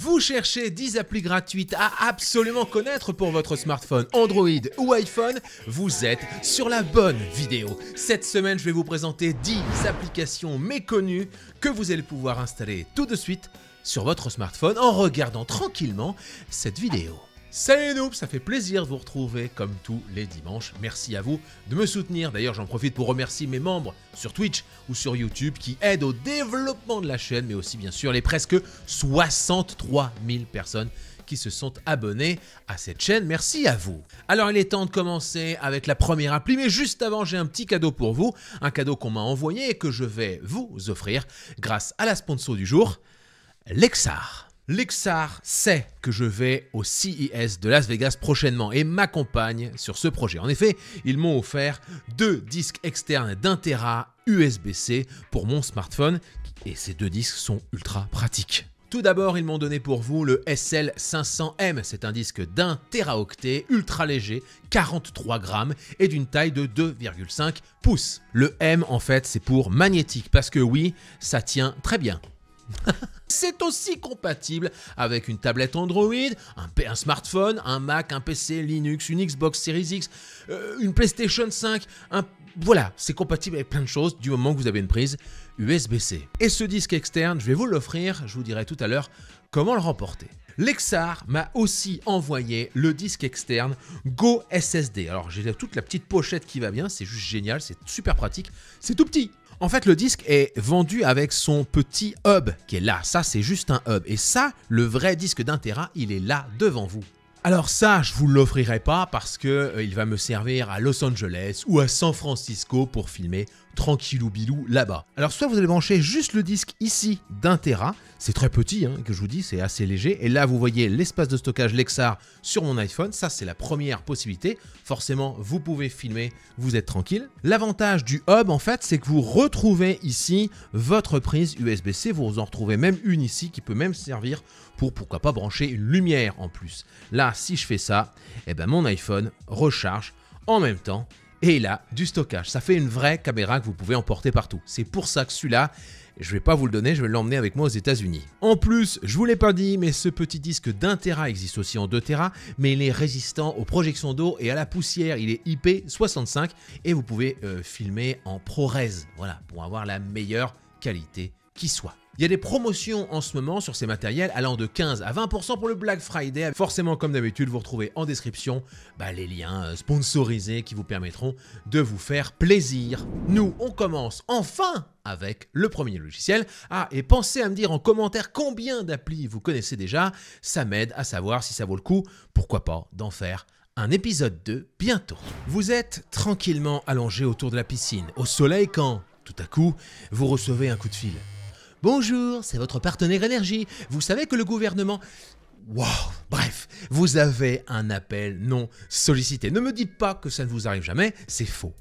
Vous cherchez 10 applis gratuites à absolument connaître pour votre smartphone Android ou iPhone Vous êtes sur la bonne vidéo. Cette semaine, je vais vous présenter 10 applications méconnues que vous allez pouvoir installer tout de suite sur votre smartphone en regardant tranquillement cette vidéo. Salut nous, ça fait plaisir de vous retrouver comme tous les dimanches. Merci à vous de me soutenir. D'ailleurs, j'en profite pour remercier mes membres sur Twitch ou sur YouTube qui aident au développement de la chaîne, mais aussi bien sûr les presque 63 000 personnes qui se sont abonnées à cette chaîne. Merci à vous. Alors il est temps de commencer avec la première appli, mais juste avant j'ai un petit cadeau pour vous, un cadeau qu'on m'a envoyé et que je vais vous offrir grâce à la sponsor du jour, Lexar. Lexar sait que je vais au CES de Las Vegas prochainement et m'accompagne sur ce projet. En effet, ils m'ont offert deux disques externes d'un Tera USB-C pour mon smartphone et ces deux disques sont ultra pratiques. Tout d'abord, ils m'ont donné pour vous le SL500M. C'est un disque d'un Teraoctet ultra léger, 43 grammes et d'une taille de 2,5 pouces. Le M, en fait, c'est pour magnétique parce que oui, ça tient très bien. C'est aussi compatible avec une tablette Android, un, smartphone, un Mac, un PC, Linux, une Xbox Series X, euh, une PlayStation 5, Voilà, c'est compatible avec plein de choses du moment que vous avez une prise USB-C. Et ce disque externe, je vais vous l'offrir, je vous dirai tout à l'heure comment le remporter. Lexar m'a aussi envoyé le disque externe Go SSD. Alors j'ai toute la petite pochette qui va bien, c'est juste génial, c'est super pratique, c'est tout petit. En fait, le disque est vendu avec son petit hub qui est là. Ça, c'est juste un hub. Et ça, le vrai disque d'un il est là devant vous. Alors ça, je vous l'offrirai pas parce que euh, il va me servir à Los Angeles ou à San Francisco pour filmer ou bilou là-bas. Alors soit vous allez brancher juste le disque ici d'un Tera, c'est très petit hein, que je vous dis, c'est assez léger, et là vous voyez l'espace de stockage Lexar sur mon iPhone, ça c'est la première possibilité, forcément vous pouvez filmer, vous êtes tranquille. L'avantage du hub en fait, c'est que vous retrouvez ici votre prise USB-C, vous en retrouvez même une ici qui peut même servir pour pourquoi pas brancher une lumière en plus. Là si je fais ça, eh ben mon iPhone recharge en même temps et là, du stockage. Ça fait une vraie caméra que vous pouvez emporter partout. C'est pour ça que celui-là, je ne vais pas vous le donner, je vais l'emmener avec moi aux États-Unis. En plus, je vous l'ai pas dit, mais ce petit disque d'un Tera existe aussi en 2 Tera, mais il est résistant aux projections d'eau et à la poussière. Il est IP65 et vous pouvez euh, filmer en ProRes, voilà, pour avoir la meilleure qualité qui soit. Il y a des promotions en ce moment sur ces matériels allant de 15 à 20% pour le Black Friday. Forcément, comme d'habitude, vous retrouvez en description bah, les liens euh, sponsorisés qui vous permettront de vous faire plaisir. Nous, on commence enfin avec le premier logiciel. Ah, et pensez à me dire en commentaire combien d'applis vous connaissez déjà. Ça m'aide à savoir si ça vaut le coup, pourquoi pas, d'en faire un épisode 2 bientôt. Vous êtes tranquillement allongé autour de la piscine, au soleil quand, tout à coup, vous recevez un coup de fil. Bonjour, c'est votre partenaire énergie. Vous savez que le gouvernement... Wow Bref, vous avez un appel non sollicité. Ne me dites pas que ça ne vous arrive jamais, c'est faux.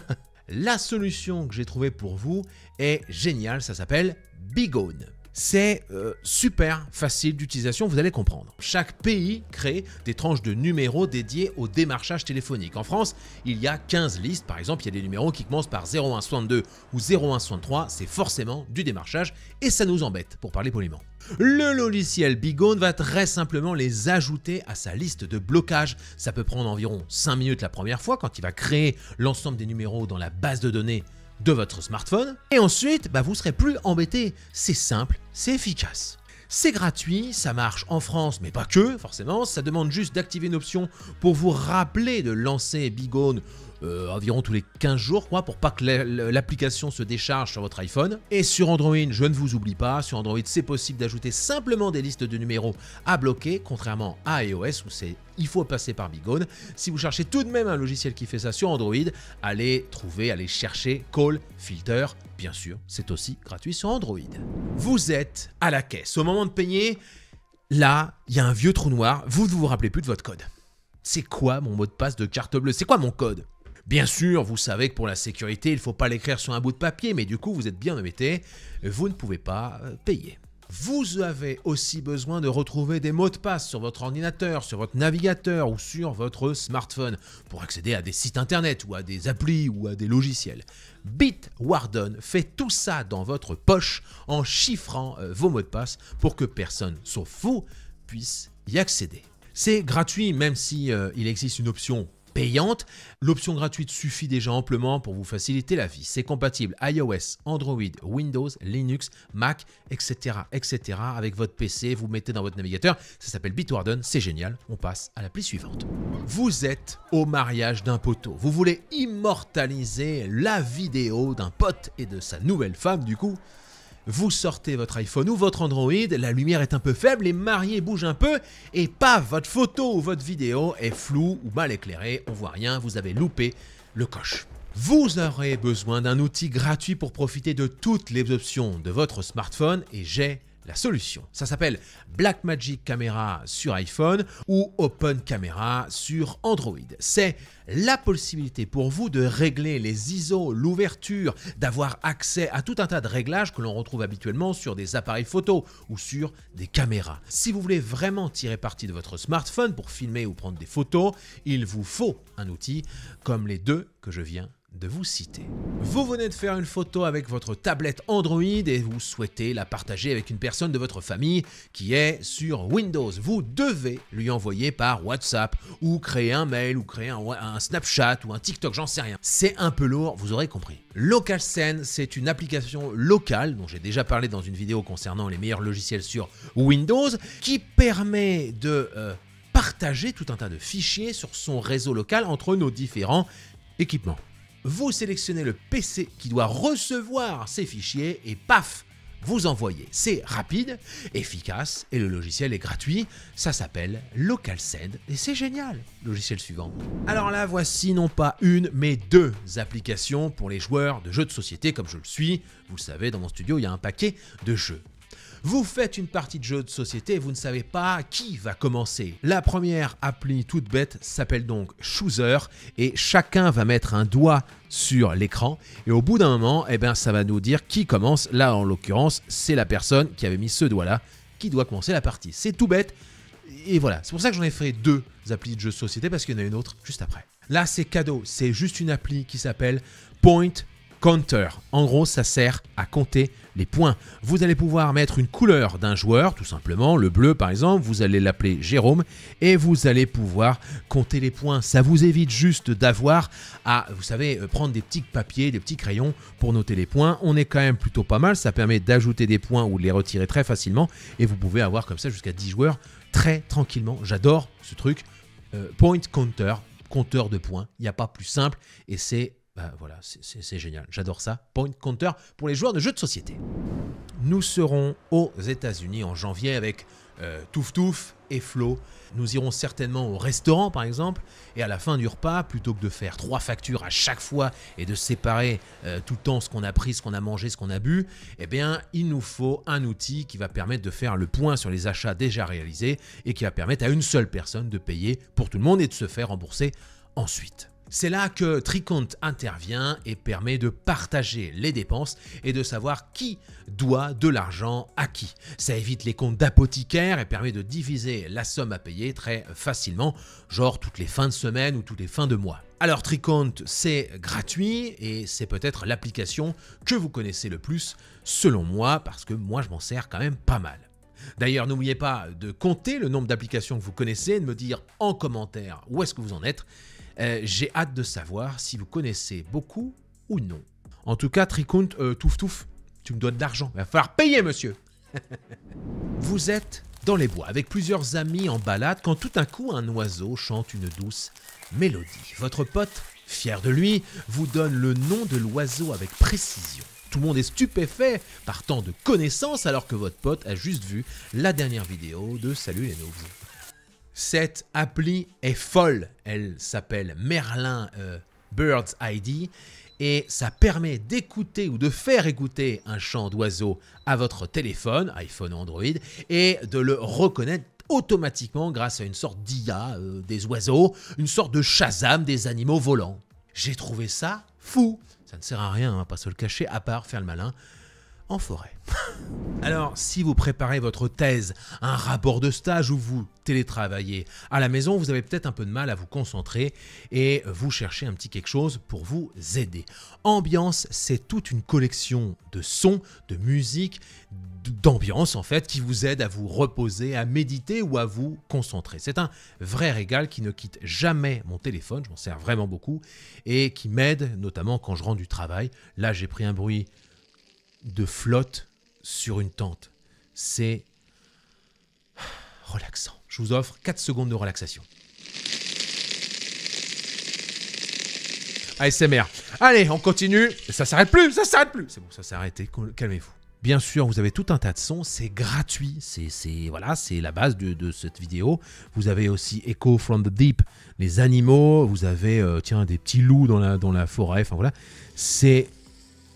La solution que j'ai trouvée pour vous est géniale, ça s'appelle Bigone. C'est euh, super facile d'utilisation, vous allez comprendre. Chaque pays crée des tranches de numéros dédiées au démarchage téléphonique. En France, il y a 15 listes, par exemple, il y a des numéros qui commencent par 0162 ou 0163, c'est forcément du démarchage et ça nous embête, pour parler poliment. Le logiciel Bigone va très simplement les ajouter à sa liste de blocage. Ça peut prendre environ 5 minutes la première fois quand il va créer l'ensemble des numéros dans la base de données de votre smartphone. Et ensuite, bah, vous serez plus embêté. C'est simple, c'est efficace. C'est gratuit, ça marche en France, mais pas que, forcément. Ça demande juste d'activer une option pour vous rappeler de lancer Bigone euh, environ tous les 15 jours, quoi, pour pas que l'application se décharge sur votre iPhone. Et sur Android, je ne vous oublie pas, sur Android, c'est possible d'ajouter simplement des listes de numéros à bloquer, contrairement à iOS où c'est il faut passer par Bigone. Si vous cherchez tout de même un logiciel qui fait ça sur Android, allez trouver, allez chercher Call Filter. Bien sûr, c'est aussi gratuit sur Android. Vous êtes à la caisse. Au moment de payer, là, il y a un vieux trou noir. Vous ne vous rappelez plus de votre code. C'est quoi mon mot de passe de carte bleue C'est quoi mon code Bien sûr, vous savez que pour la sécurité, il ne faut pas l'écrire sur un bout de papier, mais du coup, vous êtes bien embêté, vous ne pouvez pas euh, payer. Vous avez aussi besoin de retrouver des mots de passe sur votre ordinateur, sur votre navigateur ou sur votre smartphone pour accéder à des sites internet ou à des applis ou à des logiciels. Bitwarden fait tout ça dans votre poche en chiffrant euh, vos mots de passe pour que personne, sauf vous, puisse y accéder. C'est gratuit même si euh, il existe une option payante. L'option gratuite suffit déjà amplement pour vous faciliter la vie. C'est compatible iOS, Android, Windows, Linux, Mac, etc., etc. Avec votre PC, vous mettez dans votre navigateur. Ça s'appelle Bitwarden, c'est génial. On passe à l'appli suivante. Vous êtes au mariage d'un poteau. Vous voulez immortaliser la vidéo d'un pote et de sa nouvelle femme du coup. Vous sortez votre iPhone ou votre Android, la lumière est un peu faible, les mariés bougent un peu, et paf, votre photo ou votre vidéo est floue ou mal éclairée, on voit rien, vous avez loupé le coche. Vous aurez besoin d'un outil gratuit pour profiter de toutes les options de votre smartphone et j'ai solution. Ça s'appelle Blackmagic Camera sur iPhone ou Open Camera sur Android. C'est la possibilité pour vous de régler les ISO, l'ouverture, d'avoir accès à tout un tas de réglages que l'on retrouve habituellement sur des appareils photo ou sur des caméras. Si vous voulez vraiment tirer parti de votre smartphone pour filmer ou prendre des photos, il vous faut un outil comme les deux que je viens de vous citer. Vous venez de faire une photo avec votre tablette Android et vous souhaitez la partager avec une personne de votre famille qui est sur Windows. Vous devez lui envoyer par WhatsApp ou créer un mail ou créer un, Snapchat ou un TikTok, j'en sais rien. C'est un peu lourd, vous aurez compris. LocalScene, c'est une application locale dont j'ai déjà parlé dans une vidéo concernant les meilleurs logiciels sur Windows qui permet de euh, partager tout un tas de fichiers sur son réseau local entre nos différents équipements vous sélectionnez le PC qui doit recevoir ces fichiers et paf, vous envoyez. C'est rapide, efficace et le logiciel est gratuit. Ça s'appelle LocalSend et c'est génial. Logiciel suivant. Alors là, voici non pas une, mais deux applications pour les joueurs de jeux de société comme je le suis. Vous le savez, dans mon studio, il y a un paquet de jeux. Vous faites une partie de jeu de société vous ne savez pas qui va commencer. La première appli toute bête s'appelle donc Chooser et chacun va mettre un doigt sur l'écran et au bout d'un moment, eh ben, ça va nous dire qui commence. Là, en l'occurrence, c'est la personne qui avait mis ce doigt-là qui doit commencer la partie. C'est tout bête. Et voilà, c'est pour ça que j'en ai fait deux applis de jeu de société parce qu'il y en a une autre juste après. Là, c'est cadeau, c'est juste une appli qui s'appelle Point counter. En gros, ça sert à compter les points. Vous allez pouvoir mettre une couleur d'un joueur, tout simplement, le bleu par exemple, vous allez l'appeler Jérôme, et vous allez pouvoir compter les points. Ça vous évite juste d'avoir à, vous savez, euh, prendre des petits papiers, des petits crayons pour noter les points. On est quand même plutôt pas mal, ça permet d'ajouter des points ou de les retirer très facilement, et vous pouvez avoir comme ça jusqu'à 10 joueurs très tranquillement. J'adore ce truc. Euh, point counter, compteur de points. Il n'y a pas plus simple et c'est bah, voilà, c'est génial. J'adore ça. Point counter pour les joueurs de jeux de société. Nous serons aux États-Unis en janvier avec euh, Touf Touf et Flo. Nous irons certainement au restaurant par exemple. Et à la fin du repas, plutôt que de faire trois factures à chaque fois et de séparer euh, tout le temps ce qu'on a pris, ce qu'on a mangé, ce qu'on a bu, eh bien il nous faut un outil qui va permettre de faire le point sur les achats déjà réalisés et qui va permettre à une seule personne de payer pour tout le monde et de se faire rembourser ensuite. C'est là que Tricount intervient et permet de partager les dépenses et de savoir qui doit de l'argent à qui. Ça évite les comptes d'apothicaire et permet de diviser la somme à payer très facilement, genre toutes les fins de semaine ou toutes les fins de mois. Alors Tricount, c'est gratuit et c'est peut-être l'application que vous connaissez le plus, selon moi, parce que moi je m'en sers quand même pas mal. D'ailleurs, n'oubliez pas de compter le nombre d'applications que vous connaissez et de me dire en commentaire où est-ce que vous en êtes. Euh, j'ai hâte de savoir si vous connaissez beaucoup ou non. En tout cas, Tricount, euh, touf touf, tu me dois de l'argent. Il va falloir payer, monsieur. vous êtes dans les bois avec plusieurs amis en balade quand tout à coup un oiseau chante une douce mélodie. Votre pote, fier de lui, vous donne le nom de l'oiseau avec précision. Tout le monde est stupéfait par tant de connaissances alors que votre pote a juste vu la dernière vidéo de Salut les nouveaux. Cette appli est folle. Elle s'appelle Merlin euh, Bird's ID et ça permet d'écouter ou de faire écouter un chant d'oiseau à votre téléphone, iPhone ou Android, et de le reconnaître automatiquement grâce à une sorte d'IA euh, des oiseaux, une sorte de Shazam des animaux volants. J'ai trouvé ça fou. Ça ne sert à rien, hein, pas se le cacher, à part faire le malin forêt. Alors, si vous préparez votre thèse, un rapport de stage ou vous télétravaillez à la maison, vous avez peut-être un peu de mal à vous concentrer et vous cherchez un petit quelque chose pour vous aider. Ambiance, c'est toute une collection de sons, de musique, d'ambiance en fait, qui vous aide à vous reposer, à méditer ou à vous concentrer. C'est un vrai régal qui ne quitte jamais mon téléphone, je m'en sers vraiment beaucoup, et qui m'aide notamment quand je rends du travail. Là, j'ai pris un bruit de flotte sur une tente. C'est relaxant. Je vous offre 4 secondes de relaxation. ASMR. Allez, on continue. Ça s'arrête plus, ça s'arrête plus. C'est bon, ça s'est arrêté. Calmez-vous. Bien sûr, vous avez tout un tas de sons, c'est gratuit, c'est voilà, c'est la base de, cette vidéo. Vous avez aussi Echo from the Deep, les animaux, vous avez euh, tiens des petits loups dans la, dans la forêt, enfin voilà. C'est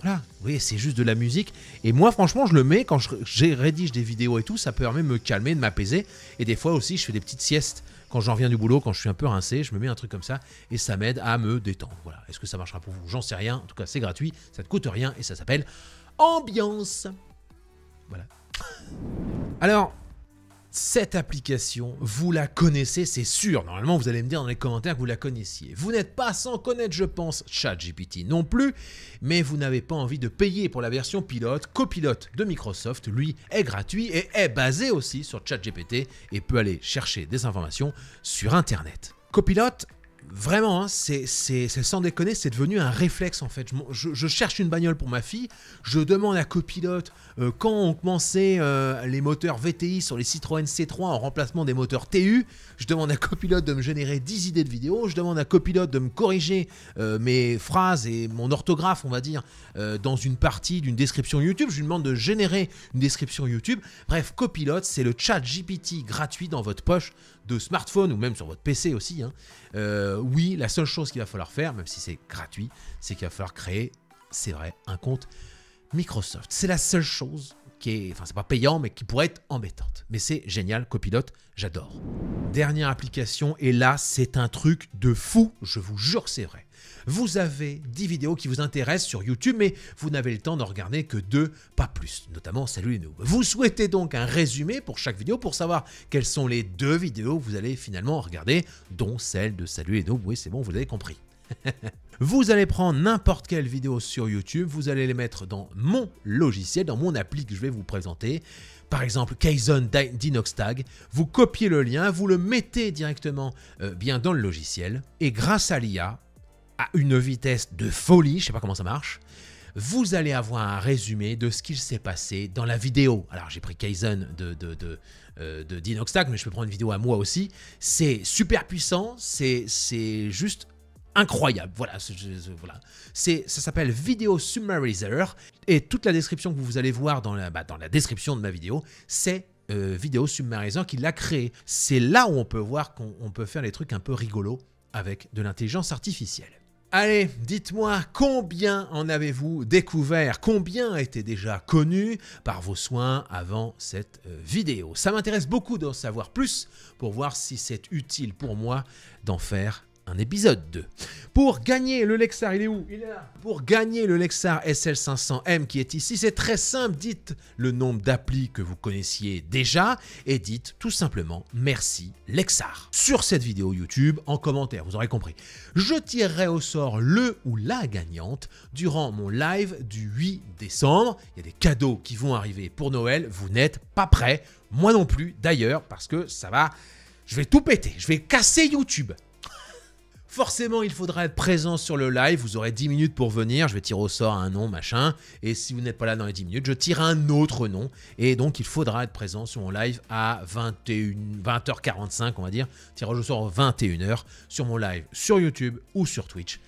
voilà, oui, c'est juste de la musique. Et moi, franchement, je le mets quand je rédige des vidéos et tout, ça permet de me calmer, de m'apaiser. Et des fois aussi, je fais des petites siestes quand j'en reviens du boulot, quand je suis un peu rincé, je me mets un truc comme ça et ça m'aide à me détendre. Voilà. Est-ce que ça marchera pour vous J'en sais rien. En tout cas, c'est gratuit, ça ne coûte rien et ça s'appelle Ambiance. Voilà. Alors, cette application, vous la connaissez, c'est sûr. Normalement, vous allez me dire dans les commentaires que vous la connaissiez. Vous n'êtes pas sans connaître, je pense, ChatGPT non plus, mais vous n'avez pas envie de payer pour la version pilote. Copilote de Microsoft, lui, est gratuit et est basé aussi sur ChatGPT et peut aller chercher des informations sur Internet. Copilote Vraiment, hein, c'est sans déconner, c'est devenu un réflexe en fait. Je, cherche une bagnole pour ma fille, je demande à copilote euh, quand ont commencé euh, les moteurs VTI sur les Citroën C3 en remplacement des moteurs TU, je demande à copilote de me générer 10 idées de vidéos, je demande à copilote de me corriger euh, mes phrases et mon orthographe, on va dire, dans une partie d'une description YouTube, je lui demande de générer une description YouTube. Bref, copilote, c'est le chat GPT gratuit dans votre poche de smartphone ou même sur votre PC aussi, hein, euh, oui, la seule chose qu'il va falloir faire, même si c'est gratuit, c'est qu'il va falloir créer, c'est vrai, un compte Microsoft. C'est la seule chose qui est, enfin c'est pas payant, mais qui pourrait être embêtante. Mais c'est génial, copilote, j'adore. Dernière application, et là c'est un truc de fou, je vous jure c'est vrai vous avez 10 vidéos qui vous intéressent sur YouTube, mais vous n'avez le temps d'en regarder que deux, pas plus, notamment Salut et noobs. Vous souhaitez donc un résumé pour chaque vidéo pour savoir quelles sont les deux vidéos que vous allez finalement regarder, dont celle de Salut et noobs. Oui, c'est bon, vous avez compris. Vous allez prendre n'importe quelle vidéo sur YouTube, vous allez les mettre dans mon logiciel, dans mon appli que je vais vous présenter. Par exemple, Kaizen Dinoxtag », vous copiez le lien, vous le mettez directement euh, bien dans le logiciel et grâce à l'IA, à une vitesse de folie, je sais pas comment ça marche, vous allez avoir un résumé de ce qu'il s'est passé dans la vidéo. Alors j'ai pris Kaizen de, de, de, euh, de mais je peux prendre une vidéo à moi aussi. C'est super puissant, c'est juste incroyable. Voilà, voilà. C'est, ça s'appelle Video Summarizer et toute la description que vous allez voir dans la, bah, dans la description de ma vidéo, c'est euh, Video Summarizer qui l'a créé. C'est là où on peut voir qu'on peut faire des trucs un peu rigolos avec de l'intelligence artificielle. Allez, dites-moi combien en avez-vous découvert Combien étaient déjà connus par vos soins avant cette euh, vidéo Ça m'intéresse beaucoup d'en savoir plus pour voir si c'est utile pour moi d'en faire un épisode 2. Pour gagner le Lexar, il est où Il est là. Pour gagner le Lexar SL500M qui est ici, c'est très simple. Dites le nombre d'applis que vous connaissiez déjà et dites tout simplement merci Lexar. Sur cette vidéo YouTube, en commentaire, vous aurez compris. Je tirerai au sort le ou la gagnante durant mon live du 8 décembre. Il y a des cadeaux qui vont arriver pour Noël. Vous n'êtes pas prêts. Moi non plus, d'ailleurs, parce que ça va... Je vais tout péter. Je vais casser YouTube. Forcément, il faudra être présent sur le live. Vous aurez 10 minutes pour venir. Je vais tirer au sort un nom, machin. Et si vous n'êtes pas là dans les 10 minutes, je tire un autre nom. Et donc, il faudra être présent sur mon live à 21, 20h45, on va dire. Tirage au sort 21h sur mon live, sur YouTube ou sur Twitch.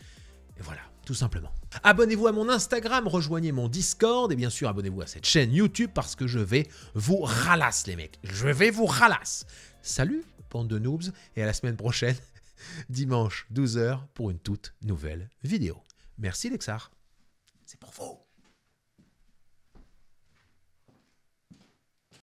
Et voilà, tout simplement. Abonnez-vous à mon Instagram, rejoignez mon Discord et bien sûr abonnez-vous à cette chaîne YouTube parce que je vais vous ralasse les mecs. Je vais vous ralasse. Salut, bande de noobs et à la semaine prochaine dimanche 12h pour une toute nouvelle vidéo. Merci Lexar. C'est pour vous.